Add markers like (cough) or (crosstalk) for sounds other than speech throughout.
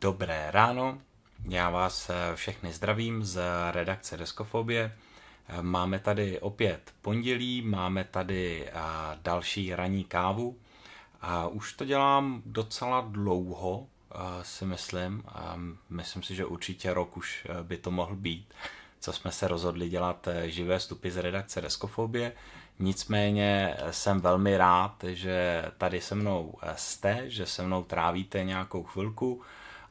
Dobré ráno, já vás eh, všechny zdravím z redakce Deskofobie. Eh, máme tady opět pondělí, máme tady eh, další ranní kávu. Už to dělám docela dlouho, si myslím. Myslím si, že určitě rok už by to mohl být, co jsme se rozhodli dělat živé vstupy z redakce Deskofobie. Nicméně jsem velmi rád, že tady se mnou jste, že se mnou trávíte nějakou chvilku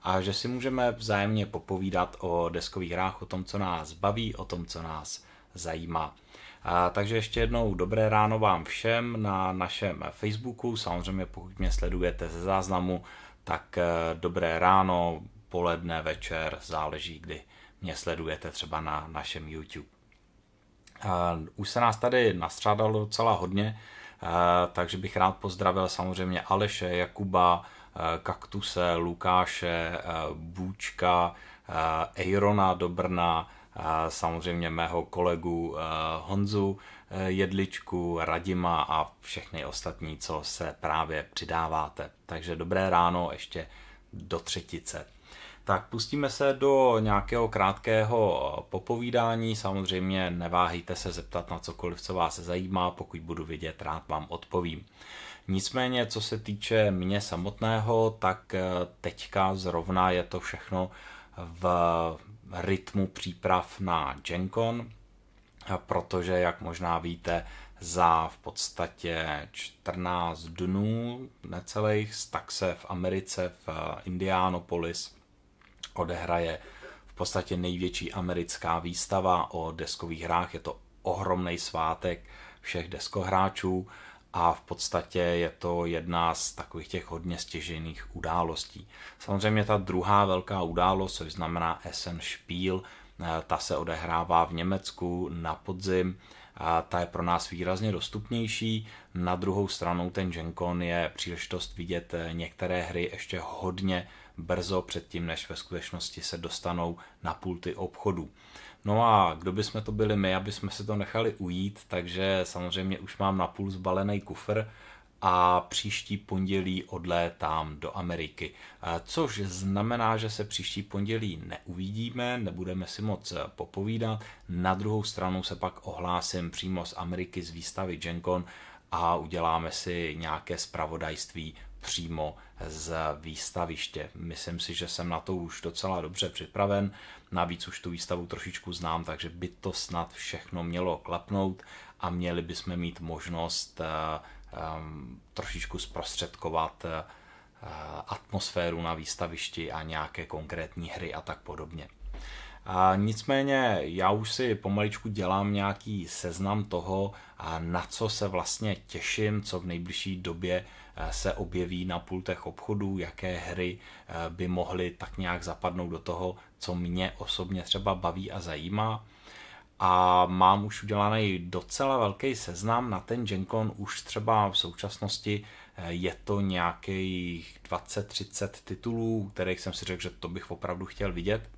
a že si můžeme vzájemně popovídat o deskových hrách, o tom, co nás baví, o tom, co nás zajímá. A, takže ještě jednou dobré ráno vám všem na našem Facebooku. Samozřejmě, pokud mě sledujete ze záznamu, tak eh, dobré ráno, poledne, večer, záleží, kdy mě sledujete třeba na našem YouTube. Už se nás tady nastřádalo docela hodně, takže bych rád pozdravil samozřejmě Aleše, Jakuba, Kaktuse, Lukáše, Bůčka, Eirona do Brna, samozřejmě mého kolegu Honzu Jedličku, Radima a všechny ostatní, co se právě přidáváte. Takže dobré ráno ještě do třetice. Tak pustíme se do nějakého krátkého eh, popovídání. Samozřejmě neváhejte se zeptat na cokoliv, co vás zajímá. Pokud budu vidět, rád vám odpovím. Nicméně, co se týče mě samotného, tak eh, teďka zrovna je to všechno v rytmu příprav na GenCon, protože, jak možná víte, za v podstatě 14 dnů necelých, tak se v Americe, v eh, Indianopolis odehraje v podstatě největší americká výstava o deskových hrách. Je to ohromný svátek všech deskohráčů a v podstatě je to jedna z takových těch hodně stěžených událostí. Samozřejmě ta druhá velká událost, což znamená Essen Spiel, eh, ta se odehrává v Německu na podzim, a ta je pro nás výrazně dostupnější. Na druhou stranu ten Gencon je příležitost vidět eh, některé hry ještě hodně brzo předtím, než ve skutečnosti se dostanou na pulty obchodů. No a kdo by jsme to byli my, aby jsme se to nechali ujít, takže samozřejmě už mám na půl zbalený kufr, a příští pondělí odlétám do Ameriky. Což znamená, že se příští pondělí neuvidíme, nebudeme si moc popovídat. Na druhou stranu se pak ohlásím přímo z Ameriky z výstavy GenCon a uděláme si nějaké spravodajství přímo z výstaviště. Myslím si, že jsem na to už docela dobře připraven, navíc už tu výstavu trošičku znám, takže by to snad všechno mělo klapnout a měli bychom mít možnost eh, ehm, trošičku zprostředkovat eh, atmosféru na výstavišti a nějaké konkrétní hry a tak podobně. A nicméně já už si pomaličku dělám nějaký seznam toho, na co se vlastně těším, co v nejbližší době Eh, se objeví na pultech obchodů, jaké hry eh, by mohly tak nějak zapadnout do toho, co mě osobně třeba baví a zajímá. A mám už udělaný docela velký seznam na ten Gencon, už třeba v současnosti eh, je to nějakých 20-30 titulů, kterých jsem si řekl, že to bych opravdu chtěl vidět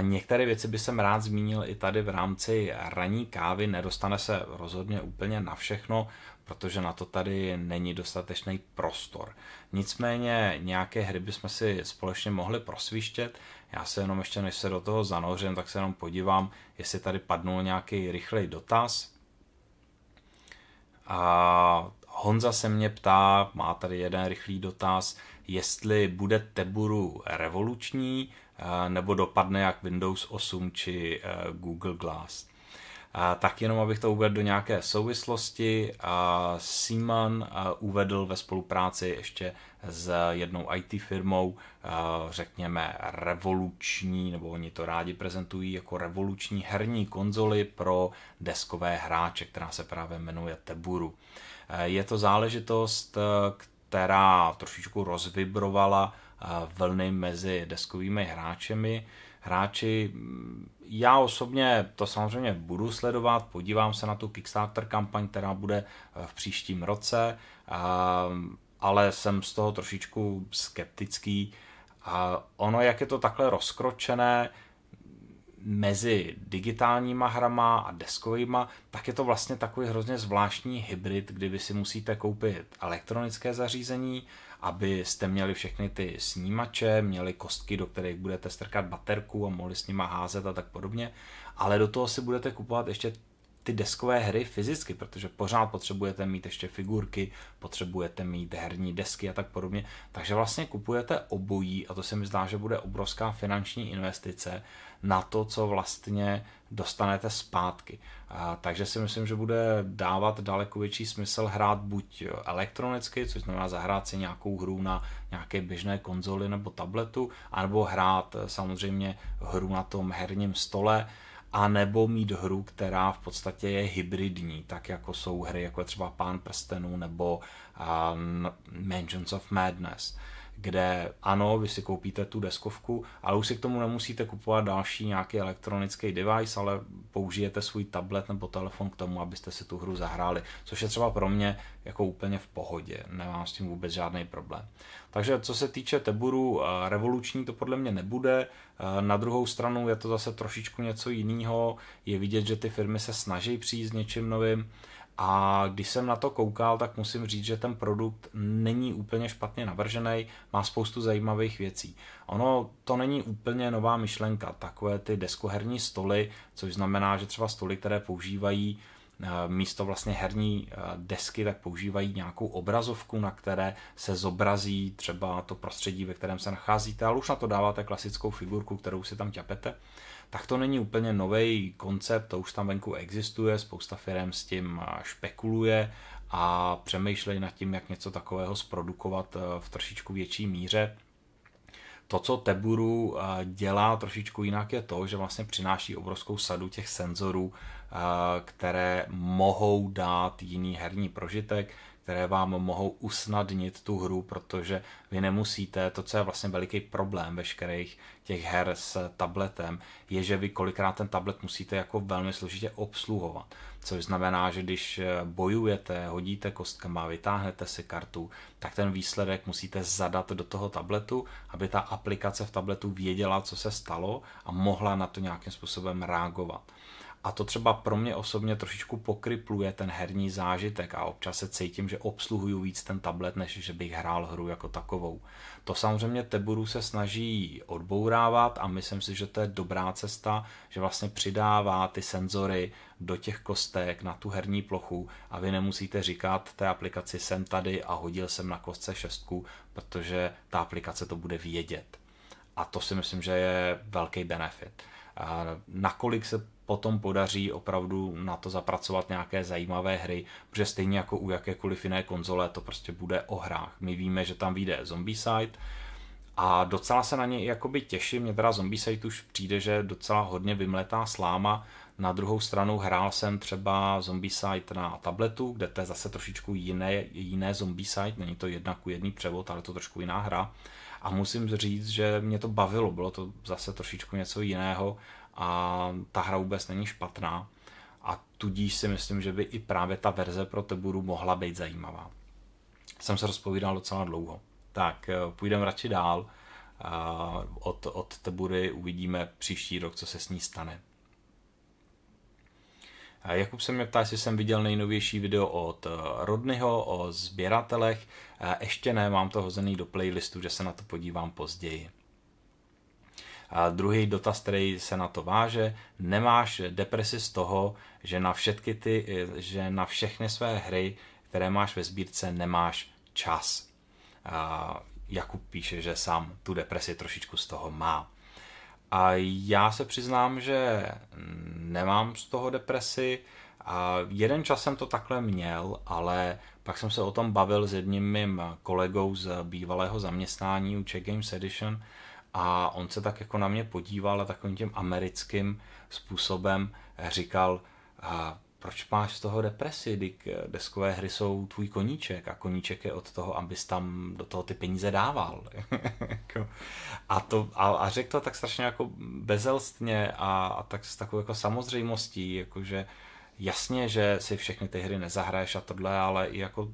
některé věci by jsem rád zmínil i tady v rámci ranní kávy. Nedostane se rozhodně úplně na všechno, protože na to tady není dostatečný prostor. Nicméně nějaké hry bychom si společně mohli prosvištět. Já se jenom ještě, než se do toho zanořím, tak se jenom podívám, jestli tady padnul nějaký rychlej dotaz. A Honza se mě ptá, má tady jeden rychlý dotaz, jestli bude Teburu revoluční, nebo dopadne jak Windows 8 či e, Google Glass. Tak jenom abych to uvedl do nějaké souvislosti, Seaman e, uvedl ve spolupráci ještě s jednou IT firmou, e, řekněme, revoluční, nebo oni to rádi prezentují jako revoluční herní konzoli pro deskové hráče, která se právě jmenuje Teburu. Je to záležitost, která trošičku rozvibrovala vlny mezi deskovými hráčemi. Hráči, já osobně to samozřejmě budu sledovat, podívám se na tu Kickstarter kampaň, která bude eh, v příštím roce, ale jsem z toho trošičku skeptický. A ono, jak je to takhle rozkročené, mezi digitálníma hrama a deskovýma, tak je to vlastně takový hrozně zvláštní hybrid, kdy vy si musíte koupit elektronické zařízení abyste měli všechny ty snímače, měli kostky, do kterých budete strkat baterku a mohli s nima házet a tak podobně, ale do toho si budete kupovat ještě ty deskové hry fyzicky, protože pořád potřebujete mít ještě figurky, potřebujete mít herní desky a tak podobně. Takže vlastně kupujete obojí a to se mi zdá, že bude obrovská finanční investice na to, co vlastně dostanete zpátky. takže si myslím, že bude dávat daleko větší smysl hrát buď elektronicky, což znamená zahrát si nějakou hru na nějaké běžné konzoli nebo tabletu, anebo hrát eh, samozřejmě hru na tom herním stole, a nebo mít hru, která v podstatě je hybridní, tak jako jsou hry jako třeba Pán prstenů nebo um, Mansions of Madness. Uh, kde ano, vy si koupíte tu deskovku, ale už si k tomu nemusíte kupovat další nějaký elektronický device, ale použijete svůj tablet nebo telefon k tomu, abyste si tu hru zahráli, což je třeba pro mě jako úplně v pohodě, nemám s tím vůbec žádný problém. Takže co se týče Teburu, eh, revoluční to podle mě nebude, eh, na druhou stranu je to zase trošičku něco jiného, je vidět, že ty firmy se snaží přijít s něčím novým, a když jsem na to koukal, tak musím říct, že ten produkt není úplně špatně navržený, má spoustu zajímavých věcí. Ono to není úplně nová myšlenka, takové ty deskoherní stoly, což znamená, že třeba stoly, které používají eh, místo vlastně herní eh, desky, tak používají nějakou obrazovku, na které se zobrazí třeba to prostředí, ve kterém se nacházíte, ale už na to dáváte klasickou figurku, kterou si tam ťapete tak to není úplně nový koncept, to už tam venku existuje, spousta firm s tím eh, špekuluje a přemýšlej nad tím, jak něco takového zprodukovat eh, v trošičku větší míře. To, co Teburu eh, dělá trošičku jinak, je to, že vlastně přináší obrovskou sadu těch senzorů, které mohou dát jiný herní prožitek které vám mohou usnadnit tu hru, protože vy nemusíte, to co je vlastně veliký problém veškerých těch her s tabletem, je, že vy kolikrát ten tablet musíte jako velmi složitě obsluhovat. Což znamená, že když eh, bojujete, hodíte kostkama, vytáhnete si kartu, tak ten výsledek musíte zadat do toho tabletu, aby ta aplikace v tabletu věděla, co se stalo a mohla na to nějakým způsobem reagovat. A to třeba pro mě osobně trošičku pokrypluje ten herní zážitek a občas se cítím, že obsluhuju víc ten tablet, než že bych hrál hru jako takovou. To samozřejmě Teburu se snaží odbourávat a myslím si, že to je dobrá cesta, že vlastně přidává ty senzory do těch kostek na tu herní plochu a vy nemusíte říkat té aplikaci jsem tady a hodil jsem na kostce šestku, protože ta aplikace to bude vědět. A to si myslím, že je velký benefit. Nakolik se potom podaří opravdu na to zapracovat nějaké zajímavé hry, protože stejně jako u jakékoliv jiné konzole to prostě bude o hrách. My víme, že tam vyjde Zombieside a docela se na něj jakoby těším, mě teda Zombieside už přijde, že docela hodně vymletá sláma. Na druhou stranu hrál jsem třeba Zombieside na tabletu, kde to je zase trošičku jiné, jiné Zombieside, není to jedna ku jedný převod, ale to trošku jiná hra. A musím říct, že mě to bavilo, bylo to zase trošičku něco jiného a ta hra vůbec není špatná a tudíž si myslím, že by i právě ta verze pro Teburu mohla být zajímavá. Jsem se rozpovídal docela dlouho. Tak eh, půjdeme radši dál. Eh, od, od Tebury uvidíme příští rok, co se s ní stane. Eh, Jakub se mě ptá, jestli jsem viděl nejnovější video od Rodnyho o sběratelech. Ještě ne, mám to hozený do playlistu, že se na to podívám později. A druhý dotaz, který se na to váže, nemáš depresi z toho, že na všechny, ty, že na všechny své hry, které máš ve sbírce, nemáš čas. A Jakub píše, že sám tu depresi trošičku z toho má. A já se přiznám, že nemám z toho depresi. A jeden čas jsem to takhle měl, ale pak jsem se o tom bavil s jedním mým kolegou z bývalého zaměstnání u Czech Games Edition a on se tak jako na mě podíval a takovým tím americkým způsobem říkal, a proč máš z toho depresi, když eh, deskové hry jsou tvůj koníček a koníček je od toho, abys tam do toho ty peníze dával. (laughs) Jako, a, to, a, a řekl to tak strašně jako bezelstně a, a tak s takovou jako samozřejmostí, jakože jasně, že si všechny ty hry nezahraješ a tohle, ale i jako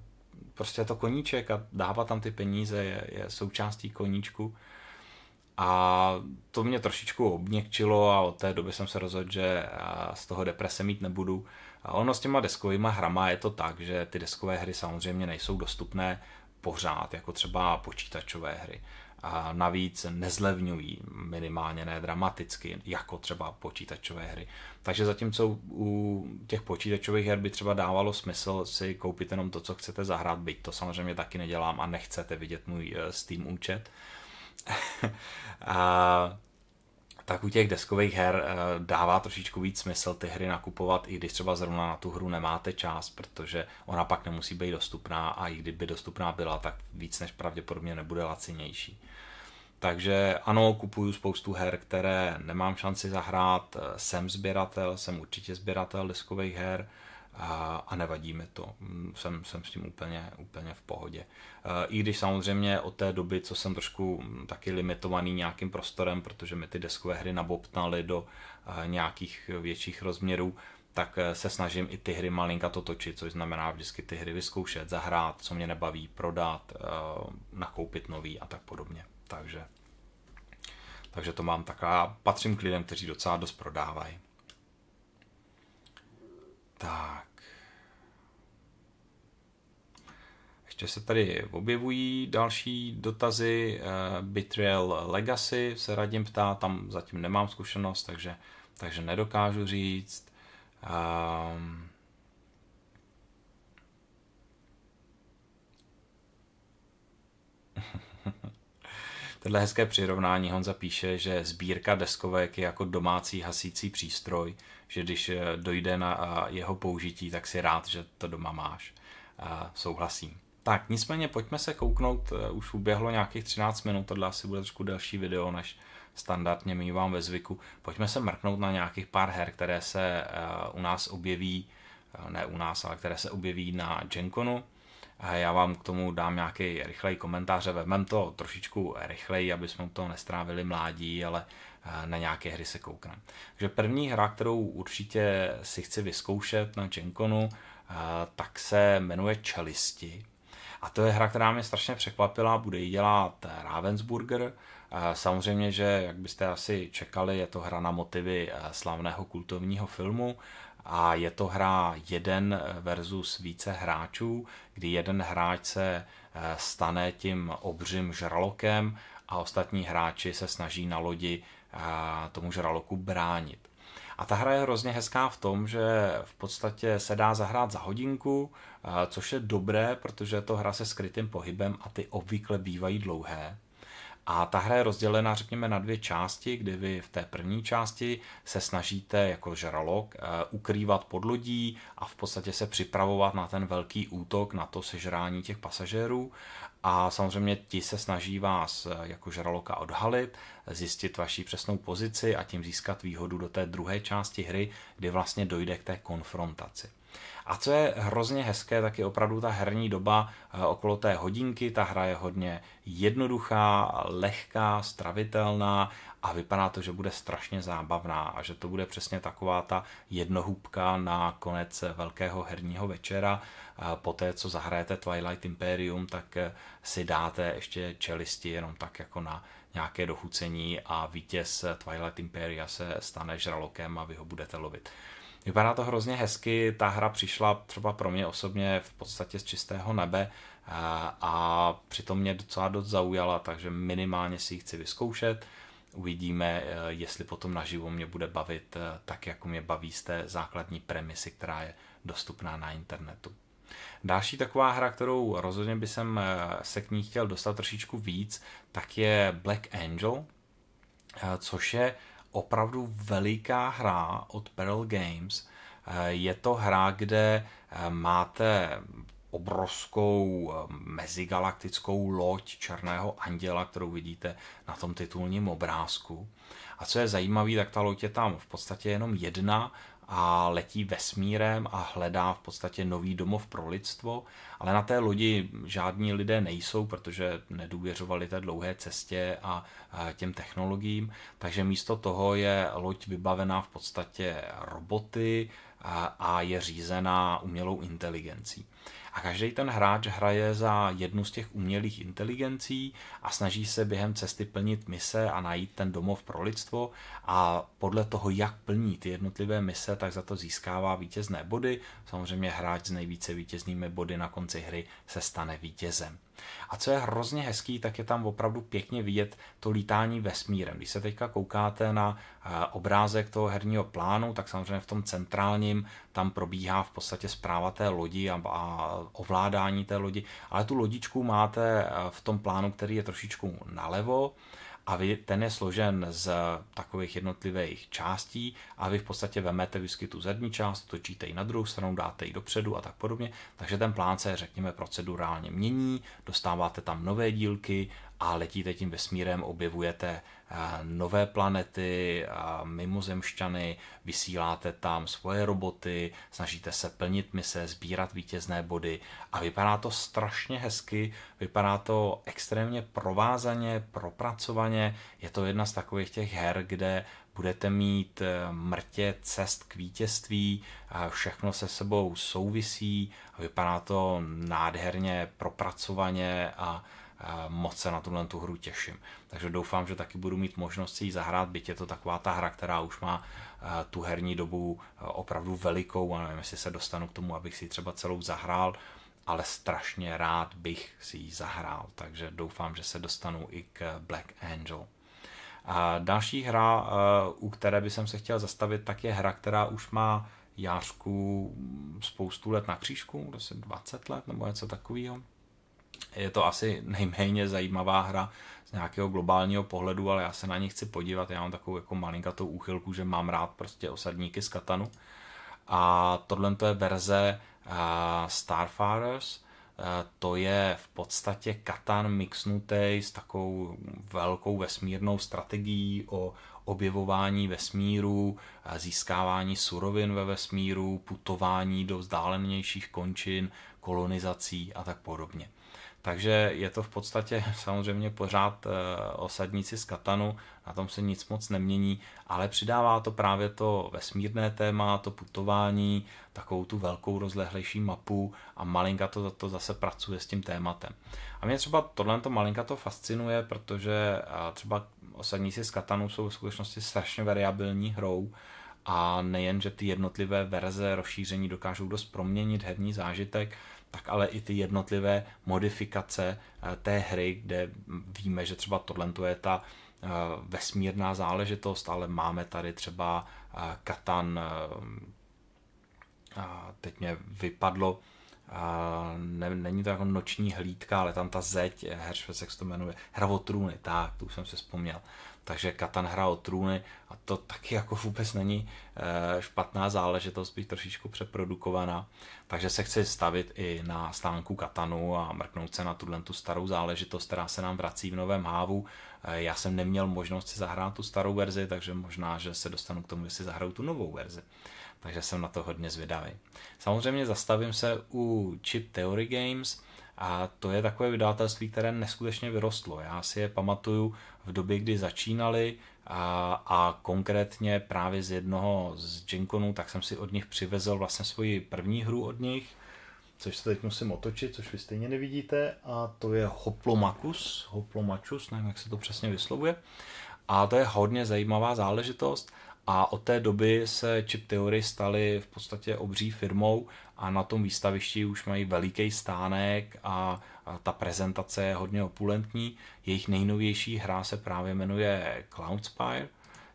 prostě je to koníček a dávat tam ty peníze je, je součástí koníčku a to mě trošičku obněkčilo a od té doby jsem se rozhodl, že eh, z toho deprese mít nebudu. A ono s těma deskovými hrama je to tak, že ty deskové hry samozřejmě nejsou dostupné pořád, jako třeba počítačové hry. A navíc nezlevňují, minimálně ne dramaticky, jako třeba počítačové hry. Takže zatímco u těch počítačových her by třeba dávalo smysl si koupit jenom to, co chcete zahrát, byť to samozřejmě taky nedělám a nechcete vidět můj eh, Steam účet, (laughs) a tak u těch deskových her eh, dává trošičku víc smysl ty hry nakupovat, i když třeba zrovna na tu hru nemáte čas, protože ona pak nemusí být dostupná a i kdyby dostupná byla, tak víc než pravděpodobně nebude lacinější. Takže ano, kupuju spoustu her, které nemám šanci zahrát, eh, jsem sběratel, jsem určitě sběratel deskových her, a, a nevadí mi to. Mm, jsem, jsem s tím úplně, úplně v pohodě. E, I když samozřejmě od té doby, co jsem trošku mm, taky limitovaný nějakým prostorem, protože mi ty deskové hry nabobtnaly do e, nějakých větších rozměrů, tak e, se snažím i ty hry malinka to točit, což znamená vždycky ty hry vyzkoušet, zahrát, co mě nebaví, prodat, nakoupit nový a tak podobně. Takže, takže to mám taká. patřím k lidem, kteří docela dost prodávají. Tak. Ještě se tady objevují další dotazy. Eh, Bitriel Legacy se radím ptá, tam zatím nemám zkušenost, takže, takže nedokážu říct. Um, ehm. (laughs) Tohle hezké přirovnání Honza píše, že sbírka deskovek je jako domácí hasící přístroj, že když eh, dojde na jeho použití, tak si rád, že to doma máš. Souhlasím. Tak, nicméně pojďme se kouknout, eh, už uběhlo nějakých 13 minut, tohle asi bude trošku delší video, než standardně mývám ve zvyku. Pojďme se mrknout na nějakých pár her, které se eh, u nás objeví, ne u nás, ale které se objeví na Genkonu. Já vám k tomu dám nějaký rychlej komentáře, vezmem to trošičku rychleji, aby jsme to nestrávili mládí, ale eh, na nějaké hry se koukneme. Takže první hra, kterou určitě si chci vyzkoušet na Genkonu, eh, tak se jmenuje Čelisti. A to je hra, která mě strašně překvapila, bude ji dělat Ravensburger. Eh, samozřejmě, že jak byste asi čekali, je to hra na motivy slavného kultovního filmu a je to hra jeden versus více hráčů, kdy jeden hráč se eh, stane tím obřím žralokem a ostatní hráči se snaží na lodi eh, tomu žraloku bránit. A ta hra je hrozně hezká v tom, že v podstatě se dá zahrát za hodinku, eh, což je dobré, protože je to hra se skrytým pohybem a ty obvykle bývají dlouhé. A ta hra je rozdělena, řekněme, na dvě části, kdy vy v té první části se snažíte jako žralok eh, ukrývat pod lodí a v podstatě se připravovat na ten velký útok, na to sežrání těch pasažérů. A samozřejmě ti se snaží vás eh, jako žraloka odhalit, zjistit vaši přesnou pozici a tím získat výhodu do té druhé části hry, kdy vlastně dojde k té konfrontaci. A co je hrozně hezké, tak je opravdu ta herní doba eh, okolo té hodinky. Ta hra je hodně jednoduchá, lehká, stravitelná a vypadá to, že bude strašně zábavná a že to bude přesně taková ta jednohubka na konec velkého herního večera. Eh, po té, co zahrajete Twilight Imperium, tak eh, si dáte ještě čelisti jenom tak jako na nějaké dochucení a vítěz Twilight Imperia se stane žralokem a vy ho budete lovit. Vypadá to hrozně hezky, ta hra přišla třeba pro mě osobně v podstatě z čistého nebe a, a přitom mě docela dost zaujala, takže minimálně si ji chci vyzkoušet. Uvidíme, e, jestli potom naživo mě bude bavit e, tak, jako mě baví z té základní premisy, která je dostupná na internetu. Další taková hra, kterou rozhodně by jsem e, se k ní chtěl dostat trošičku víc, tak je Black Angel, což je opravdu veliká hra od Pearl Games. Eh, je to hra, kde eh, máte obrovskou eh, mezigalaktickou loď Černého anděla, kterou vidíte na tom titulním obrázku. A co je zajímavé, tak ta loď je tam v podstatě jenom jedna a letí vesmírem a hledá v podstatě nový domov pro lidstvo, ale na té lodi žádní lidé nejsou, protože nedůvěřovali té dlouhé cestě a těm technologiím, takže místo toho je loď vybavená v podstatě roboty a je řízená umělou inteligencí. A každý ten hráč hraje za jednu z těch umělých inteligencí a snaží se během cesty plnit mise a najít ten domov pro lidstvo a podle toho, jak plní ty jednotlivé mise, tak za to získává vítězné body. Samozřejmě hráč s nejvíce vítěznými body na konci hry se stane vítězem. A co je hrozně hezký, tak je tam opravdu pěkně vidět to lítání vesmírem. Když se teďka koukáte na eh, obrázek toho herního plánu, tak samozřejmě v tom centrálním tam probíhá v podstatě zpráva té lodi a, a ovládání té lodi, ale tu lodičku máte eh, v tom plánu, který je trošičku nalevo, a vy, ten je složen z takových jednotlivých částí a vy v podstatě vemete vždycky tu zadní část, točíte ji na druhou stranu, dáte ji dopředu a tak podobně. Takže ten plán se, řekněme, procedurálně mění, dostáváte tam nové dílky a letíte tím vesmírem, objevujete nové planety, mimozemšťany, vysíláte tam svoje roboty, snažíte se plnit mise, sbírat vítězné body a vypadá to strašně hezky, vypadá to extrémně provázaně, propracovaně, je to jedna z takových těch her, kde budete mít eh, mrtě cest k vítězství, všechno se sebou souvisí, vypadá to nádherně propracovaně a moc se na tuhle tu hru těším. Takže doufám, že taky budu mít možnost si ji zahrát, byť je to taková ta hra, která už má tu herní dobu opravdu velikou a nevím, jestli se dostanu k tomu, abych si ji třeba celou zahrál, ale strašně rád bych si ji zahrál, takže doufám, že se dostanu i k Black Angel. A další hra, u které by jsem se chtěl zastavit, tak je hra, která už má jářku spoustu let na křížku, asi 20 let nebo něco takového je to asi nejméně zajímavá hra z nějakého globálního pohledu, ale já se na ní chci podívat. Já mám takovou jako malinkatou úchylku, že mám rád prostě osadníky z Katanu. A tohle je verze eh, Starfarers. Eh, to je v podstatě Katan mixnutý s takovou velkou vesmírnou strategií o objevování vesmíru, eh, získávání surovin ve vesmíru, putování do vzdálenějších končin, kolonizací a tak podobně. Takže je to v podstatě (laughs) samozřejmě pořád eh, osadníci z Katanu, na tom se nic moc nemění, ale přidává to právě to vesmírné téma, to putování, takovou tu velkou rozlehlejší mapu a malinka to, to zase pracuje s tím tématem. A mě třeba tohle to malinka to fascinuje, protože třeba osadníci z Katanu jsou v skutečnosti strašně variabilní hrou, a nejen, že ty jednotlivé verze rozšíření dokážou dost proměnit herní zážitek, tak ale i ty jednotlivé modifikace eh, té hry, kde víme, že třeba tohle je ta eh, vesmírná záležitost, ale máme tady třeba eh, Katan, teď mě vypadlo, a ne, není to jako noční hlídka, ale tam ta zeď, Heršvec, jak se to jmenuje, Hravotrůny, tak, tu jsem si vzpomněl takže Katan hra o trůny a to taky jako vůbec není eh, špatná záležitost, spíš trošičku přeprodukovaná. Takže se chci stavit i na stánku Katanu a mrknout se na tuhle tu starou záležitost, která se nám vrací v novém hávu. Eh, já jsem neměl možnost si zahrát tu starou verzi, takže možná, že se dostanu k tomu, že si zahraju tu novou verzi. Takže jsem na to hodně zvědavý. Samozřejmě zastavím se u Chip Theory Games, a to je takové vydatelství, které neskutečně vyrostlo. Já si je pamatuju v době, kdy začínali a, a konkrétně právě z jednoho z Jinkonů, tak jsem si od nich přivezl vlastně svoji první hru od nich, což se teď musím otočit, což vy stejně nevidíte, a to je Hoplomacus, Hoplomachus, nevím, jak se to přesně vyslovuje. A to je hodně zajímavá záležitost. A od té doby se Chip Theory staly v podstatě obří firmou a na tom výstavišti už mají veliký stánek a, a ta prezentace je hodně opulentní. Jejich nejnovější hra se právě jmenuje Cloudspire.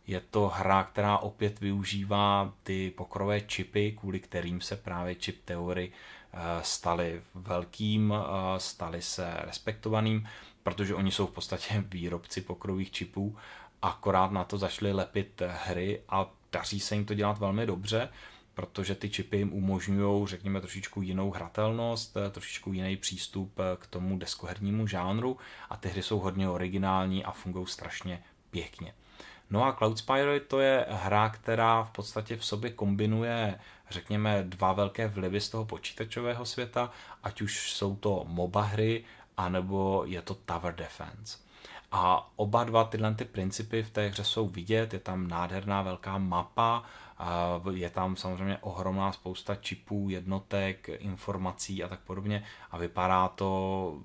Je to hra, která opět využívá ty pokrové čipy, kvůli kterým se právě chip teory eh, staly velkým, eh, staly se respektovaným, protože oni jsou v podstatě (laughs) výrobci pokrových čipů, akorát na to začali lepit hry a daří se jim to dělat velmi dobře protože ty čipy jim umožňují, řekněme, trošičku jinou hratelnost, eh, trošičku jiný přístup eh, k tomu deskohernímu žánru a ty hry jsou hodně originální a fungují strašně pěkně. No a Cloud Spire to je hra, která v podstatě v sobě kombinuje, řekněme, dva velké vlivy z toho počítačového světa, ať už jsou to MOBA hry, anebo je to Tower Defense. A oba dva tyhle ty principy v té hře jsou vidět, je tam nádherná velká mapa, a je tam samozřejmě ohromná spousta čipů, jednotek, informací a tak podobně a vypadá to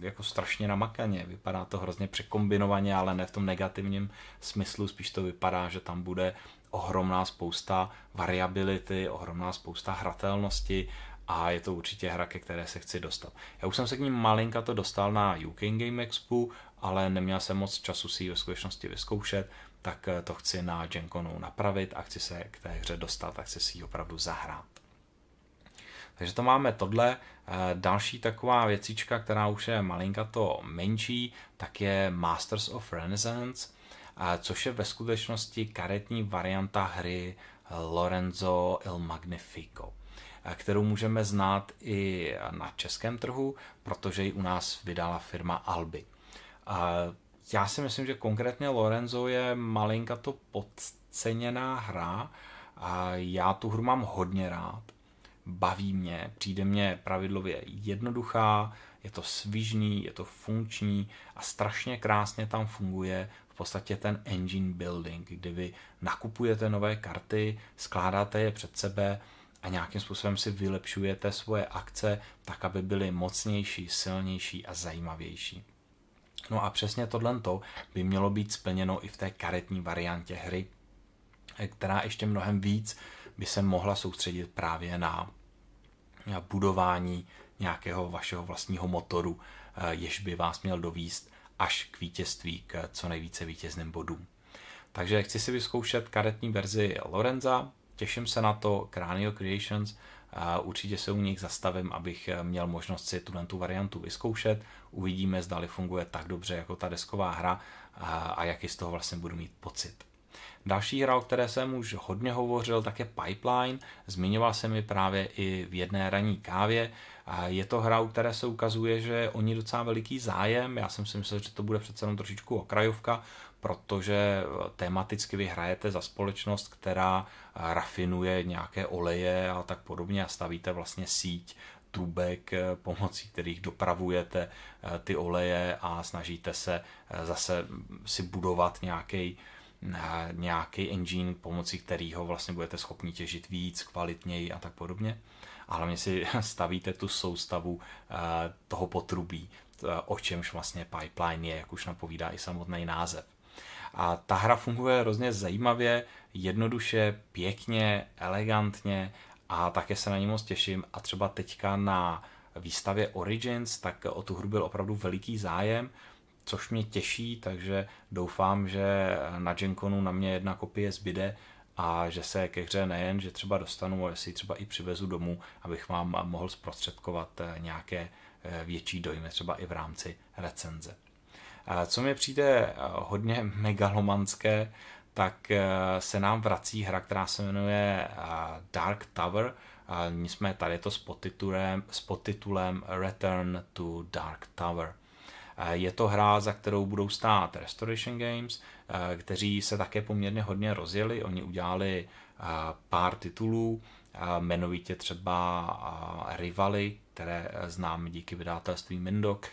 jako strašně namakaně, vypadá to hrozně překombinovaně, ale ne v tom negativním smyslu, spíš to vypadá, že tam bude ohromná spousta variability, ohromná spousta hratelnosti a je to určitě hra, ke které se chci dostat. Já už jsem se k ním malinka to dostal na UK Game Expo, ale neměl jsem moc času si ji ve skutečnosti vyzkoušet, tak eh, to chci na Genkonu napravit a chci se k té hře dostat a chci si ji opravdu zahrát. Takže to máme tohle. Eh, další taková věcička, která už je malinka to menší, tak je Masters of Renaissance, eh, což je ve skutečnosti karetní varianta hry Lorenzo il Magnifico kterou můžeme znát i na českém trhu, protože ji u nás vydala firma Albi. Já si myslím, že konkrétně Lorenzo je malinka to podceněná hra. A já tu hru mám hodně rád. Baví mě, přijde mě pravidlově jednoduchá, je to svižný, je to funkční a strašně krásně tam funguje v podstatě ten engine building, kdy vy nakupujete nové karty, skládáte je před sebe a nějakým způsobem si vylepšujete svoje akce tak, aby byly mocnější, silnější a zajímavější. No a přesně tohle by mělo být splněno i v té karetní variantě hry, eh, která ještě mnohem víc by se mohla soustředit právě na budování nějakého vašeho vlastního motoru, eh, jež by vás měl dovíst až k vítězství, k co nejvíce vítězným bodům. Takže chci si vyzkoušet karetní verzi Lorenza, těším se na to, Cranio Creations a určitě se u nich zastavím, abych eh, měl možnost si tuhle tu variantu vyzkoušet. Uvidíme, zdali funguje tak dobře jako ta desková hra a jaký z toho vlastně budu mít pocit. Další hra, o které jsem už hodně hovořil, tak je Pipeline. Zmiňoval jsem ji právě i v jedné ranní kávě. Je to hra, u které se ukazuje, že oni docela veliký zájem. Já jsem si myslel, že to bude přece jenom trošičku okrajovka protože tematicky vy hrajete za společnost, která rafinuje nějaké oleje a tak podobně a stavíte vlastně síť trubek, eh, pomocí kterých dopravujete eh, ty oleje a snažíte se eh, zase si budovat nějaký nějaký engine, pomocí kterého vlastně budete schopni těžit víc, kvalitněji a tak podobně. A hlavně si (laughs) stavíte tu soustavu toho potrubí, o čemž vlastně pipeline je, jak už napovídá i samotný název. A ta hra funguje hrozně zajímavě, jednoduše, pěkně, elegantně a také se na ní moc těším. A třeba teďka na výstavě Origins, tak o tu hru byl opravdu veliký zájem, což mě těší, takže doufám, že na Genconu na mě jedna kopie zbyde a že se ke hře nejen, že třeba dostanu, ale si třeba i přivezu domů, abych vám mohl zprostředkovat nějaké eh, větší dojmy, třeba i v rámci recenze. Co mi přijde eh, hodně (laughs) megalomanské, tak eh, se nám vrací hra, která se jmenuje eh, Dark Tower. Jsme tady to s podtitulem, s podtitulem Return to Dark Tower. Je to hra, za kterou budou stát Restoration Games, kteří se také poměrně hodně rozjeli. Oni udělali pár titulů, jmenovitě třeba Rivaly, které známe díky vydatelství Mindok,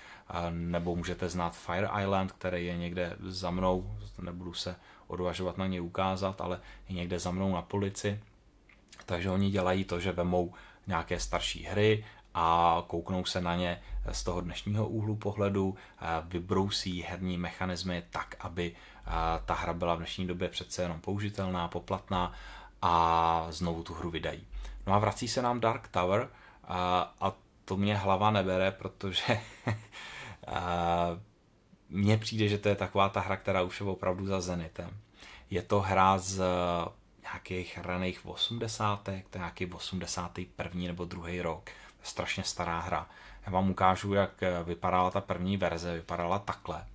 nebo můžete znát Fire Island, který je někde za mnou, nebudu se odvažovat na ně ukázat, ale je někde za mnou na polici. Takže oni dělají to, že vemou nějaké starší hry a kouknou se na ně z toho dnešního úhlu pohledu, vybrousí herní mechanismy tak, aby ta hra byla v dnešní době přece jenom použitelná, poplatná a znovu tu hru vydají. No a vrací se nám Dark Tower a, a to mě hlava nebere, protože (laughs) Mně přijde, že to je taková ta hra, která už je opravdu za Zenitem. Je to hra z eh, nějakých raných 80. to je nějaký 81. nebo druhý rok. Strašně stará hra. Já vám ukážu, jak eh, vypadala ta první verze, vypadala takhle.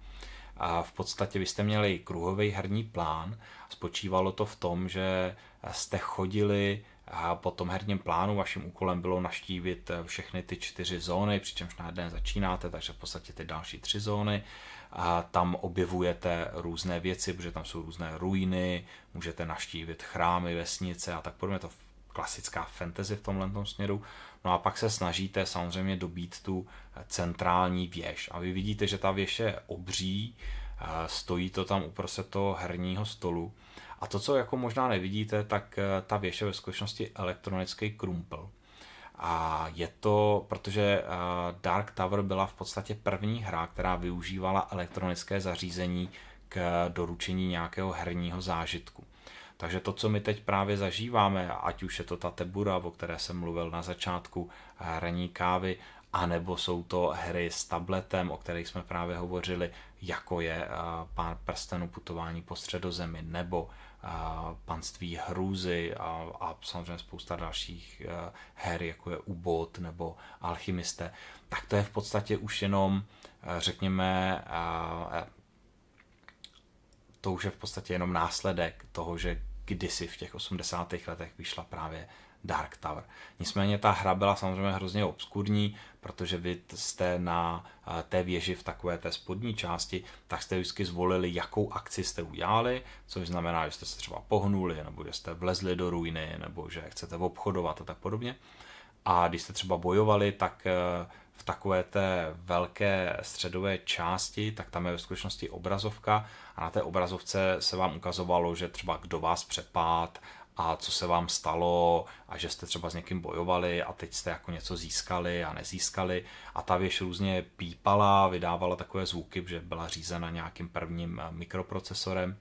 A v podstatě vy jste měli kruhový herní plán. Spočívalo to v tom, že jste chodili a po tom herním plánu vaším úkolem bylo naštívit eh, všechny ty čtyři zóny, přičemž na jeden začínáte, takže v podstatě ty další tři zóny. A tam objevujete různé věci, protože tam jsou různé ruiny, můžete naštívit chrámy, vesnice a tak podobně. To klasická fantasy v tomhle tom směru. No a pak se snažíte samozřejmě dobít tu eh, centrální věž. A vy vidíte, že ta věž je obří, stojí to tam uprostřed toho herního stolu a to, co jako možná nevidíte, tak eh, ta věž je ve skutečnosti elektronický krumpl. A je to, protože eh, Dark Tower byla v podstatě první hra, která využívala elektronické zařízení k doručení nějakého herního zážitku. Takže to, co my teď právě zažíváme, ať už je to ta tebura, o které jsem mluvil na začátku, hraní kávy, anebo jsou to hry s tabletem, o kterých jsme právě hovořili, jako je eh, pár prstenů putování po středozemi, nebo panství hrůzy a, a samozřejmě spousta dalších eh, her, jako je Ubot nebo Alchymiste, tak to je v podstatě už jenom, eh, řekněme, eh, to už je v podstatě jenom následek toho, že kdysi v těch 80. letech vyšla právě Dark Tower. Nicméně ta hra byla samozřejmě hrozně obskurní, protože vy jste na eh, té věži v takové té spodní části, tak jste vždycky zvolili, jakou akci jste udělali, což znamená, že jste se třeba pohnuli, nebo že jste vlezli do ruiny, nebo že chcete obchodovat a tak podobně. A když jste třeba bojovali, tak eh, v takové té velké středové části, tak tam je ve skutečnosti obrazovka a na té obrazovce se vám ukazovalo, že třeba kdo vás přepád a co se vám stalo a že jste třeba s někým bojovali a teď jste jako něco získali a nezískali a ta věž různě pípala, vydávala takové zvuky, že byla řízena nějakým prvním eh, mikroprocesorem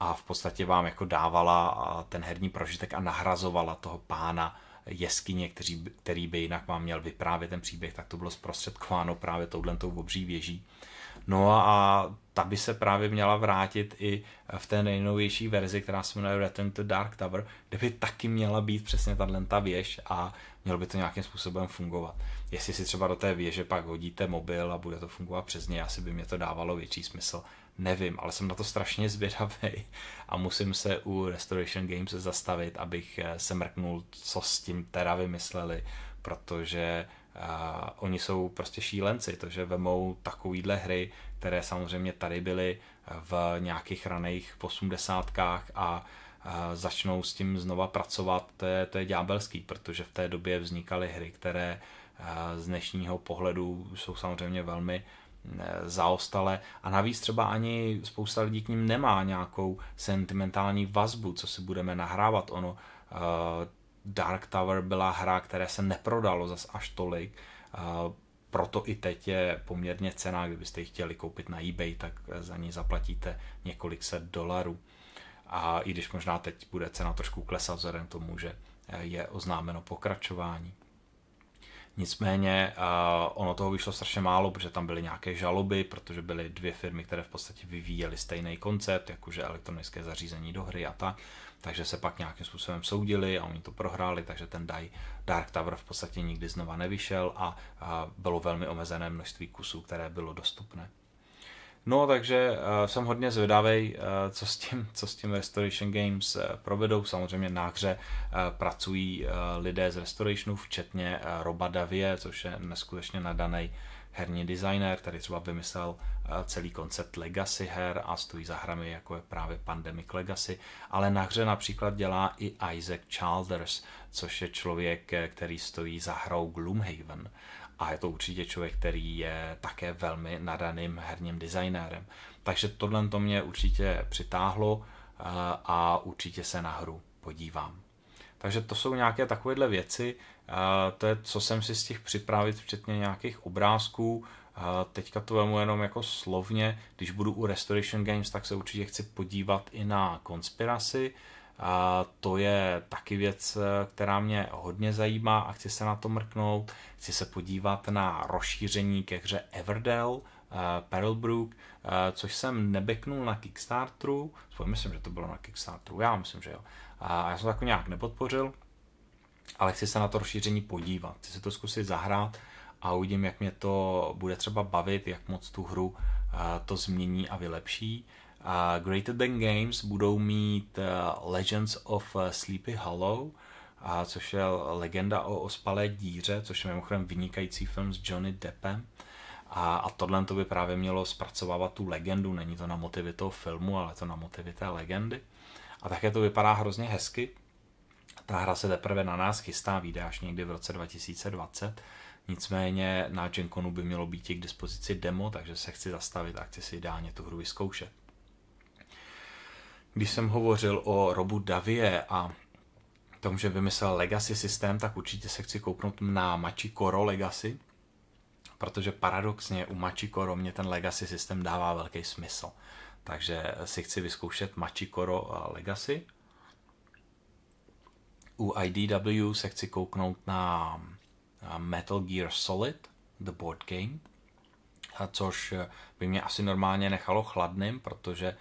a v podstatě vám jako dávala eh, ten herní prožitek a nahrazovala toho pána jeskyně, který, který by jinak vám měl vyprávět ten příběh, tak to bylo zprostředkováno právě touhletou obří věží. No a, a ta by se právě měla vrátit i v té nejnovější verzi, která se jmenuje Return to Dark Tower, kde by taky měla být přesně ta věž a mělo by to nějakým způsobem fungovat. Jestli si třeba do té věže pak hodíte mobil a bude to fungovat přes něj, asi by mě to dávalo větší smysl. Nevím, ale jsem na to strašně zvědavý a musím se u Restoration Games zastavit, abych eh, se mrknul, co s tím teda vymysleli, protože a oni jsou prostě šílenci, to, že vemou takovýhle hry, které samozřejmě tady byly v nějakých raných osmdesátkách a začnou s tím znova pracovat, to je, to je ďábelský, protože v té době vznikaly hry, které z dnešního pohledu jsou samozřejmě velmi e, zaostale a navíc třeba ani spousta lidí k ním nemá nějakou sentimentální vazbu, co si budeme nahrávat. Ono e, Dark Tower byla hra, které se neprodalo zas až tolik, proto i teď je poměrně cená, kdybyste ji chtěli koupit na eBay, tak za ní zaplatíte několik set dolarů. A i když možná teď bude cena trošku klesat vzhledem tomu, že eh, je oznámeno pokračování. Nicméně eh, ono toho vyšlo strašně málo, protože tam byly nějaké žaloby, protože byly dvě firmy, které v podstatě vyvíjely stejný koncept, jakože elektronické zařízení do hry a tak takže se pak nějakým způsobem soudili a oni to prohráli, takže ten daj Dark Tower v podstatě nikdy znova nevyšel a, a bylo velmi omezené množství kusů, které bylo dostupné. No, takže uh, jsem hodně zvědavý, uh, e, co, s tím, co s tím Restoration Games uh, provedou. Samozřejmě na hře uh, pracují uh, lidé z Restorationu, včetně uh, Roba Davie, což je neskutečně nadaný uh, herní designer, který třeba vymyslel eh, celý koncept legacy her a stojí za hrami, jako je právě Pandemic Legacy, ale na hře například dělá i Isaac Childers, což je člověk, eh, který stojí za hrou Gloomhaven. A je to určitě člověk, který je také velmi nadaným herním designérem. Takže tohle to mě určitě přitáhlo eh, a určitě se na hru podívám. Takže to jsou nějaké takovéhle věci, to je, co jsem si z těch připravit, včetně nějakých obrázků. Teďka to vemu jenom jako slovně, když budu u Restoration Games, tak se určitě chci podívat i na Conspiracy. to je taky věc, která mě hodně zajímá a chci se na to mrknout. Chci se podívat na rozšíření ke hře Everdell, eh, Perlbrook, eh, což jsem nebeknul na Kickstarteru. Myslím, že to bylo na Kickstarteru, já myslím, že jo. A já jsem to jako nějak nepodpořil, ale chci se na to rozšíření podívat. Chci se to zkusit zahrát a uvidím, jak mě to bude třeba bavit, jak moc tu hru eh, to změní a vylepší. Eh, Greater Than Games budou mít eh, Legends of Sleepy Hollow, a což je legenda o ospalé díře, což je mimochodem vynikající film s Johnny Deppem. A, a tohle to by právě mělo zpracovávat tu legendu, není to na motivy toho filmu, ale to na motivy té legendy. A také to vypadá hrozně hezky, ta hra se teprve na nás chystá, vyjde až někdy v roce 2020. Nicméně na Genconu by mělo být k dispozici demo, takže se chci zastavit a chci si ideálně tu hru vyzkoušet. Když jsem hovořil o Robu Davie a tom, že vymyslel Legacy systém, tak určitě se chci kouknout na Machi Koro Legacy, protože paradoxně u Machi Koro mě ten Legacy systém dává velký smysl. Takže si chci vyzkoušet Machi Koro Legacy u IDW se chci kouknout na Metal Gear Solid, The Board Game, což by mě asi normálně nechalo chladným, protože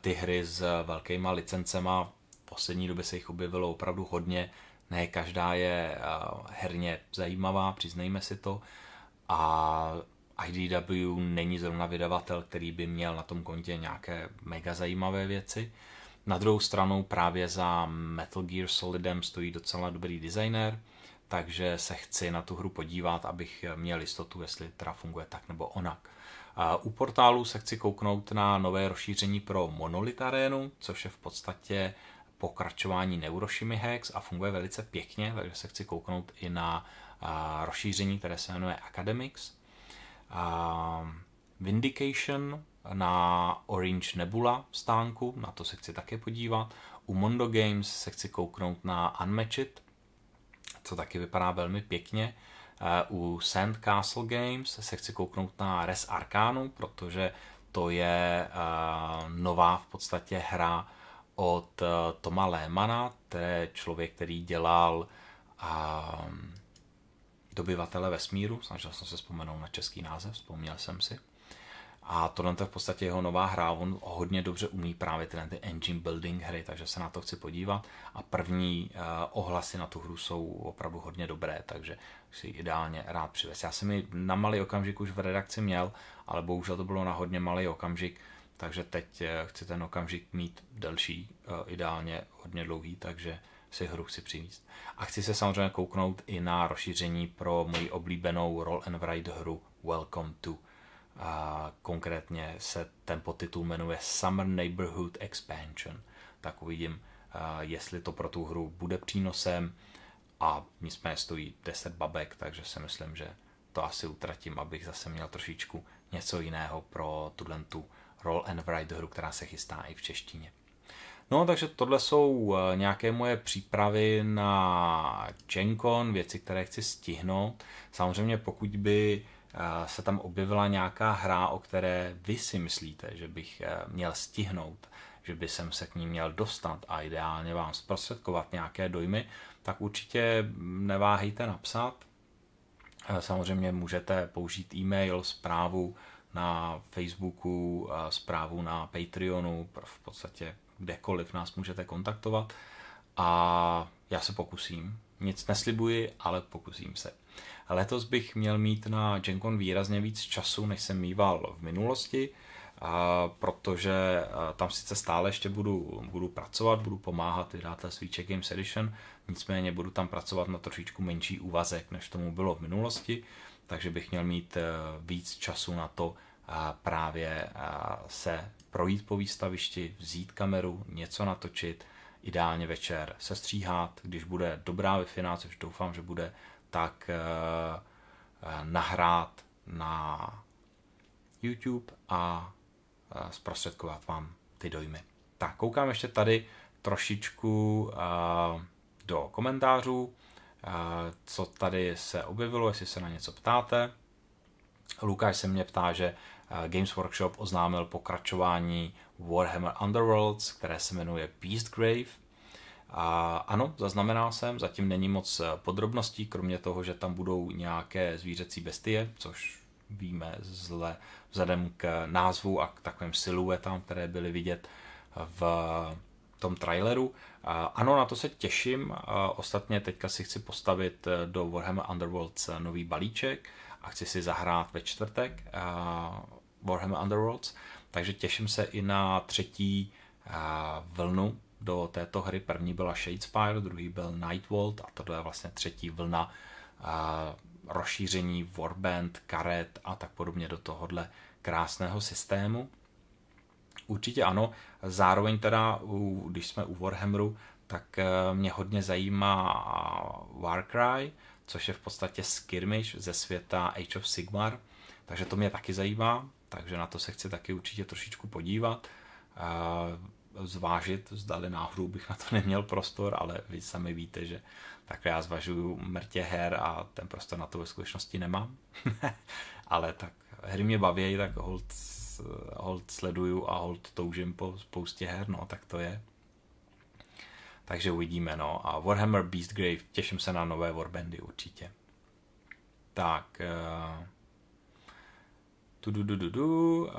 ty hry s velkýma licencema v poslední době se jich objevilo opravdu hodně. Ne každá je herně zajímavá, přiznejme si to. A IDW není zrovna vydavatel, který by měl na tom kontě nějaké mega zajímavé věci. Na druhou stranu právě za Metal Gear Solidem stojí docela dobrý designer, takže se chci na tu hru podívat, abych měl jistotu, jestli teda funguje tak nebo onak. U portálu se chci kouknout na nové rozšíření pro Monolith Arenu, což je v podstatě pokračování Neuroshimi Hex a funguje velice pěkně, takže se chci kouknout i na rozšíření, které se jmenuje Academics. Vindication, na Orange Nebula stánku, na to se chci také podívat. U Mondo Games se chci kouknout na Unmatched, co taky vypadá velmi pěkně. Eh, u Sandcastle Games se chci kouknout na Res Arcanu, protože to je eh, nová v podstatě hra od eh, Toma Lémana, to je člověk, který dělal dobyvatele vesmíru, snažil jsem se vzpomenout na český název, vzpomněl jsem si. A tohle je v podstatě jeho nová hra, on hodně dobře umí právě tyhle ty engine building hry, takže se na to chci podívat. A první eh, ohlasy na tu hru jsou opravdu hodně dobré, takže si ideálně rád přivez. Já jsem ji na malý okamžik už v redakci měl, ale bohužel to bylo na hodně malý okamžik, takže teď eh, chci ten okamžik mít delší, eh, ideálně hodně dlouhý, takže si hru chci přivést. A chci se samozřejmě kouknout i na rozšíření pro moji oblíbenou Roll and Ride hru Welcome to a konkrétně se ten podtitul jmenuje Summer Neighborhood Expansion. Tak uvidím, eh, jestli to pro tu hru bude přínosem. A nicméně stojí 10 babek, takže si myslím, že to asi utratím, abych zase měl trošičku něco jiného pro tuhle tu Roll and Write hru, která se chystá i v češtině. No, takže tohle jsou eh, nějaké moje přípravy na GenCon, věci, které chci stihnout. Samozřejmě pokud by se tam objevila nějaká hra, o které vy si myslíte, že bych eh, měl stihnout, že by jsem se k ní měl dostat a ideálně vám zprostředkovat nějaké dojmy, tak určitě neváhejte napsat. Eh, samozřejmě můžete použít e-mail, zprávu na Facebooku, eh, zprávu na Patreonu, v podstatě kdekoliv nás můžete kontaktovat. A já se pokusím. Nic neslibuji, ale pokusím se. Letos bych měl mít na GenCon výrazně víc času, než jsem mýval v minulosti, protože tam sice stále ještě budu, budu pracovat, budu pomáhat svý Switch Games Edition, nicméně budu tam pracovat na trošičku menší úvazek, než tomu bylo v minulosti, takže bych měl mít e, víc času na to právě se projít po výstavišti, vzít kameru, něco natočit, ideálně večer se stříhat, když bude dobrá wi což doufám, že bude, tak eh, eh, nahrát na YouTube a eh, zprostředkovat vám ty dojmy. Tak, koukám ještě tady trošičku do komentářů, co tady se objevilo, jestli se na něco ptáte. Lukáš se mě ptá, že Games Workshop oznámil pokračování Warhammer Underworlds, které se jmenuje Beastgrave. Grave a ano, zaznamenal jsem, zatím není moc eh, podrobností, kromě toho, že tam budou nějaké zvířecí bestie, což víme zle vzhledem k názvu a k takovým siluetám, které byly vidět v tom traileru. Eh, ano, na to se těším. Eh, ostatně teďka si chci postavit do Warhammer Underworlds nový balíček a chci si zahrát ve čtvrtek Warhammer Underworlds, takže těším se i na třetí vlnu do této hry. První byla Shadespire, druhý byl Nightvolt a tohle je vlastně třetí vlna rozšíření warband, karet a tak podobně do tohohle krásného systému. Určitě ano, zároveň teda, když jsme u Warhammeru, tak e, mě hodně zajímá Warcry, což je v podstatě skirmish ze světa Age of Sigmar, takže to mě taky zajímá, takže na to se chci taky určitě trošičku podívat. E, zvážit, zdali náhodou bych na to neměl prostor, ale vy sami víte, že takhle já zvažuju mrtě her a ten prostor na to ve skutečnosti nemám. (laughs) ale tak hry mě baví, tak hold, hold sleduju a hold toužím po spoustě her, no tak to je. Takže uvidíme, no. A Warhammer Beastgrave, těším se na nové Warbandy určitě. Tak. Uh, tu du du du du. uh,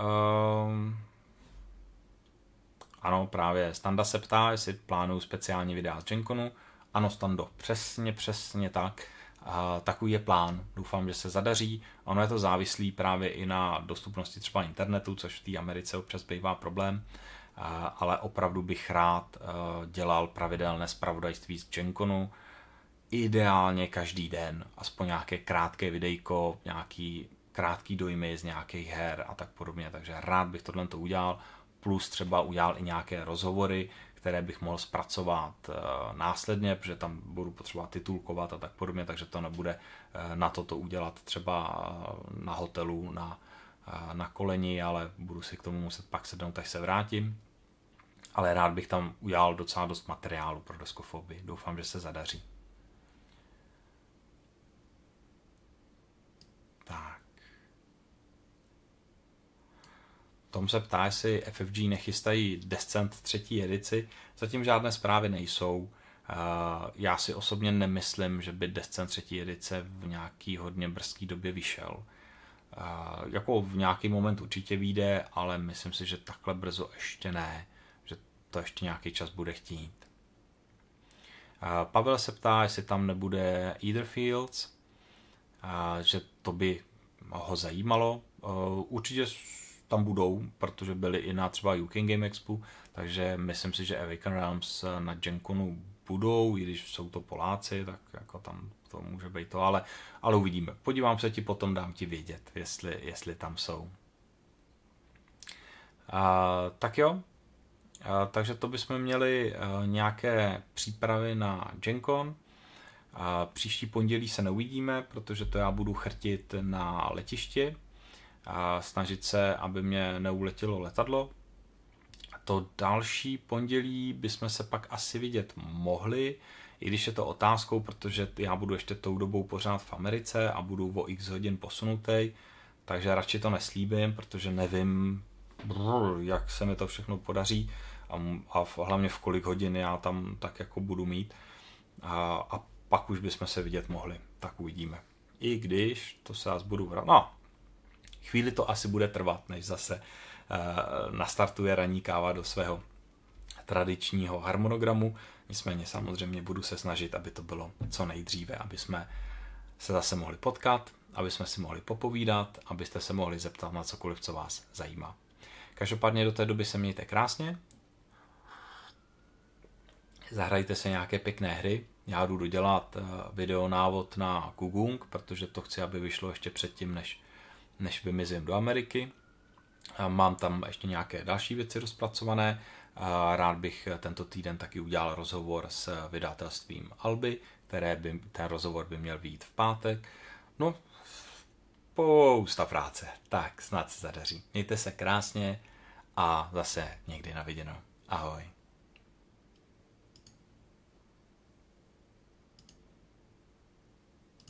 ano, právě Standa se ptá, jestli plánuju speciální videa z Genconu. Ano, Stando, přesně, přesně tak. A takový je plán. Doufám, že se zadaří. Ono je to závislý právě i na dostupnosti třeba internetu, což v té Americe občas bývá problém. Ale opravdu bych rád e, dělal pravidelné spravodajství z Genconu. Ideálně každý den, aspoň nějaké krátké videjko, nějaký krátký dojmy z nějakých her a tak podobně. Takže rád bych tohle to udělal plus třeba udělal i nějaké rozhovory, které bych mohl zpracovat eh, následně, protože tam budu potřebovat titulkovat a tak podobně, takže to nebude eh, na toto udělat třeba eh, na hotelu, na, na koleni, ale budu si k tomu muset pak sednout, až se vrátím. Ale rád bych tam udělal docela dost materiálu pro doskofoby. Doufám, že se zadaří. Tom se ptá, jestli FFG nechystají Descent třetí edici. Zatím žádné zprávy nejsou. Já si osobně nemyslím, že by Descent třetí edice v nějaký hodně brzký době vyšel. Jako v nějaký moment určitě vyjde, ale myslím si, že takhle brzo ještě ne. Že to ještě nějaký čas bude chtít. Pavel se ptá, jestli tam nebude Etherfields, že to by ho zajímalo. Určitě tam budou, protože byli i na třeba UK Game Expo, takže myslím si, že Awaken Realms na Genkonu budou, i když jsou to Poláci, tak jako tam to může být to, ale, ale uvidíme. Podívám se ti potom, dám ti vědět, jestli, jestli tam jsou. Uh, tak jo, uh, takže to bychom měli uh, nějaké přípravy na Genkon. Uh, příští pondělí se neuvidíme, protože to já budu chrtit na letišti, a snažit se, aby mě neuletělo letadlo. To další pondělí bychom se pak asi vidět mohli, i když je to otázkou, protože já budu ještě tou dobou pořád v Americe a budu o x hodin posunutý, takže radši to neslíbím, protože nevím, jak se mi to všechno podaří a, a v, hlavně v kolik hodin já tam tak jako budu mít. A, a pak už bychom se vidět mohli, tak uvidíme. I když to se já budu vrát. No, chvíli to asi bude trvat, než zase eh, nastartuje ranní káva do svého tradičního harmonogramu. Nicméně samozřejmě budu se snažit, aby to bylo co nejdříve, aby jsme se zase mohli potkat, aby jsme si mohli popovídat, abyste se mohli zeptat na cokoliv, co vás zajímá. Každopádně do té doby se mějte krásně, zahrajte se nějaké pěkné hry, já jdu dodělat eh, videonávod na Kugung, protože to chci, aby vyšlo ještě předtím, než než vymizím do Ameriky. Mám tam ještě nějaké další věci rozpracované. Rád bych tento týden taky udělal rozhovor s vydatelstvím Alby, které by, ten rozhovor by měl být v pátek. No, pousta práce. Tak, snad se zadaří. Mějte se krásně a zase někdy na viděno. Ahoj.